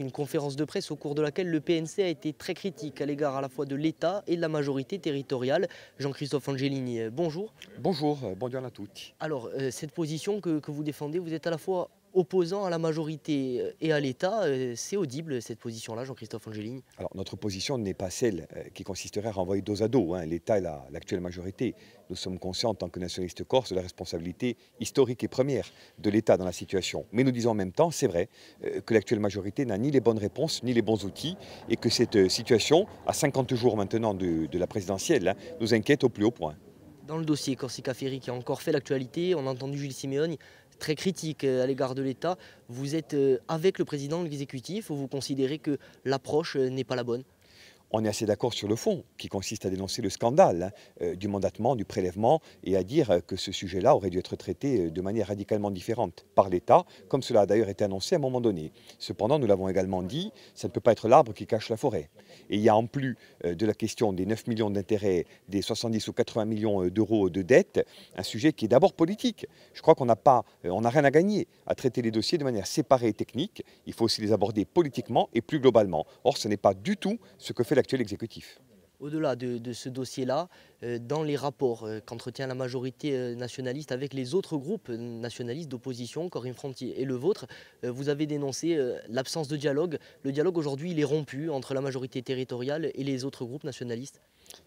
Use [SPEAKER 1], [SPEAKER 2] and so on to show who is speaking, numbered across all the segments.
[SPEAKER 1] Une conférence de presse au cours de laquelle le PNC a été très critique à l'égard à la fois de l'État et de la majorité territoriale. Jean-Christophe Angelini, euh, bonjour. Bonjour, euh, bonjour à toutes. Alors, euh, cette position que, que vous défendez, vous êtes à la fois opposant à la majorité euh, et à l'État. Euh, c'est audible cette position-là, Jean-Christophe Angelini.
[SPEAKER 2] Alors notre position n'est pas celle euh, qui consisterait à renvoyer dos à dos hein. l'État et l'actuelle majorité. Nous sommes conscients en tant que nationalistes corse de la responsabilité historique et première de l'État dans la situation. Mais nous disons en même temps, c'est vrai, que l'actuelle majorité n'a ni les bonnes réponses, ni les bons outils, et que cette situation, à 50 jours maintenant de, la présidentielle, hein, nous inquiète au plus haut point.
[SPEAKER 1] Dans le dossier Corsica Ferry qui a encore fait l'actualité, on a entendu Gilles siméone très critique euh, à l'égard de l'État. Vous êtes euh, avec le président de l'exécutif, ou vous considérez que l'approche euh, n'est pas la bonne
[SPEAKER 2] on est assez d'accord sur le fond, qui consiste à dénoncer le scandale hein, euh, du mandatement, du prélèvement, et à dire euh, que ce sujet-là aurait dû être traité euh, de manière radicalement différente par l'État, comme cela a d'ailleurs été annoncé à un moment donné. Cependant, nous l'avons également dit, ça ne peut pas être l'arbre qui cache la forêt. Et il y a en plus de la question des 9 millions d'intérêts, des 70 ou 80 millions d'euros de dettes, un sujet qui est d'abord politique. Je crois qu'on n'a pas, on n'a rien à gagner à traiter les dossiers de manière séparée et technique. Il faut aussi les aborder politiquement et plus globalement. Or, ce n'est pas du tout ce que fait la
[SPEAKER 1] au-delà de, ce dossier-là, euh, dans les rapports euh, qu'entretient la majorité euh, nationaliste avec les autres groupes nationalistes d'opposition, Corinne Frontier et le vôtre. Vous avez dénoncé l'absence de dialogue. Le dialogue aujourd'hui, il est rompu entre la majorité territoriale et les autres groupes nationalistes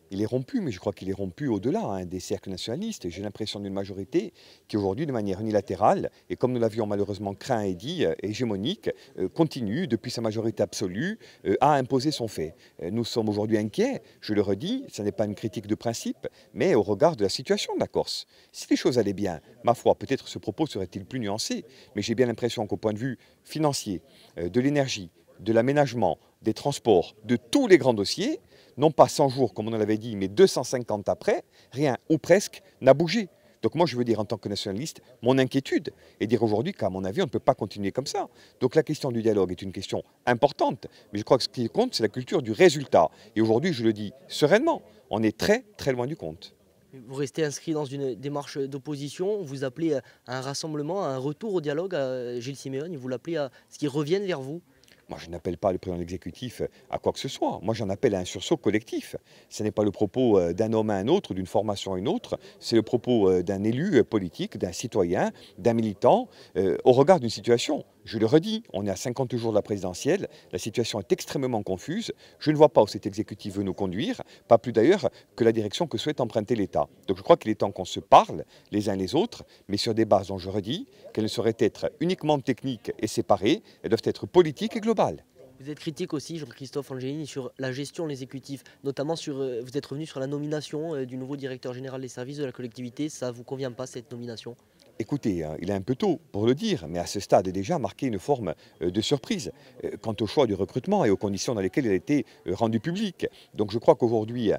[SPEAKER 1] il est
[SPEAKER 2] rompu, mais je crois qu'il est rompu au-delà hein, des cercles nationalistes. J'ai l'impression d'une majorité qui aujourd'hui, de manière unilatérale, et comme nous l'avions malheureusement craint et dit, hégémonique, continue, depuis sa majorité absolue, à imposer son fait. nous sommes aujourd'hui inquiets, je le redis, ce n'est pas une critique de principe, mais au regard de la situation de la Corse. Si les choses allaient bien, ma foi, peut-être ce propos serait-il plus nuancé, mais j'ai bien l'impression qu'au point de vue financier, euh, de l'énergie, de l'aménagement, des transports, de tous les grands dossiers, non pas 100 jours comme on l'avait dit, mais 250 après, rien ou presque n'a bougé. Donc moi, je veux dire en tant que nationaliste, mon inquiétude et dire aujourd'hui qu'à mon avis, on ne peut pas continuer comme ça. Donc la question du dialogue est une question importante, mais je crois que ce qui compte, c'est la culture du résultat. Et aujourd'hui, je le dis sereinement, on est très très loin du compte.
[SPEAKER 1] Vous restez inscrit dans une démarche d'opposition, vous appelez à un rassemblement, à un retour au dialogue à Gilles Siméon, vous l'appelez à ce qu'il revienne vers vous moi,
[SPEAKER 2] je n'appelle pas le président exécutif euh, à quoi que ce soit. Moi, j'en appelle à un sursaut collectif. Ce n'est pas le propos euh, d'un homme à un autre, d'une formation à une autre. C'est le propos euh, d'un élu politique, d'un citoyen, d'un militant, au regard d'une situation. Je le redis, on est à 50 jours de la présidentielle, la situation est extrêmement confuse. Je ne vois pas où cet exécutif veut nous conduire, pas plus d'ailleurs que la direction que souhaite emprunter l'État. Donc je crois qu'il est temps qu'on se parle les uns les autres, mais sur des bases dont je redis qu'elles ne sauraient être uniquement techniques et séparées, elles doivent être politiques et globales.
[SPEAKER 1] Vous êtes critique aussi, Jean-Christophe Angelini, sur la gestion de l'exécutif, notamment sur, euh, vous êtes revenu sur la nomination euh, du nouveau directeur général des services de la collectivité. Ça vous convient pas cette nomination Écoutez,
[SPEAKER 2] hein, il est un peu tôt pour le dire, mais à ce stade déjà marqué une forme euh, de surprise euh, quant au choix du recrutement et aux conditions dans lesquelles il a été euh, rendu public. Donc je crois qu'aujourd'hui,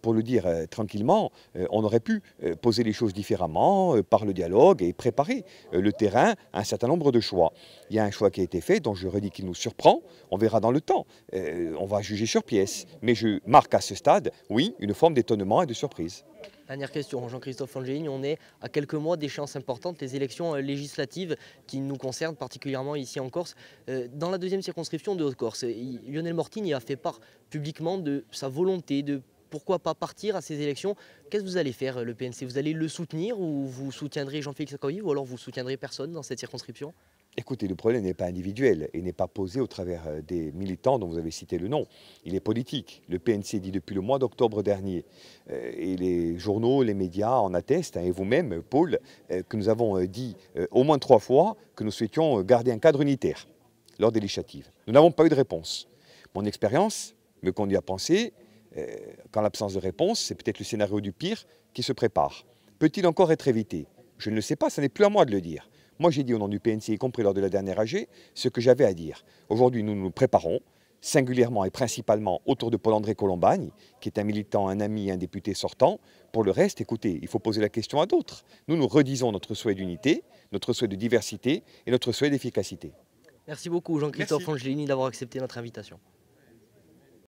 [SPEAKER 2] pour le dire tranquillement, on aurait pu poser les choses différemment par le dialogue et préparer le terrain à un certain nombre de choix. Il y a un choix qui a été fait dont je redis qu'il nous surprend, on verra dans le temps, on va juger sur pièce, mais je marque à ce stade, oui, une forme d'étonnement et de surprise.
[SPEAKER 1] Dernière question, Jean-Christophe Angéline, on est à quelques mois d'échéances importantes, les élections euh, législatives qui nous concernent particulièrement ici en Corse. Euh, dans la deuxième circonscription de Haute-Corse, Lionel Mortini a fait part publiquement de sa volonté de pourquoi pas partir à ces élections. Qu'est-ce que vous allez faire, euh, le PNC Vous allez le soutenir ou vous soutiendrez Jean-Félix Akoyi ou alors vous soutiendrez personne dans cette circonscription
[SPEAKER 2] Écoutez, le problème n'est pas individuel et n'est pas posé au travers euh, des militants dont vous avez cité le nom. Il est politique. Le PNC dit depuis le mois d'octobre dernier, euh, et les journaux, les médias en attestent, hein, et vous-même, Paul, euh, que nous avons dit au moins trois fois que nous souhaitions garder un cadre unitaire lors des législatives. Nous n'avons pas eu de réponse. Mon expérience me conduit à penser qu'en l'absence de réponse, c'est peut-être le scénario du pire qui se prépare. Peut-il encore être évité Je ne le sais pas, ce n'est plus à moi de le dire. Moi, j'ai dit au nom du PNC, y compris lors de la dernière AG, ce que j'avais à dire. Aujourd'hui, nous nous préparons, singulièrement et principalement autour de Paul-André Colombagne, qui est un militant, un ami, un député sortant. Pour le reste, écoutez, il faut poser la question à d'autres. Nous nous redisons notre souhait d'unité, notre souhait de diversité et notre souhait d'efficacité.
[SPEAKER 1] Merci beaucoup Jean-Christophe Angelini d'avoir accepté notre invitation.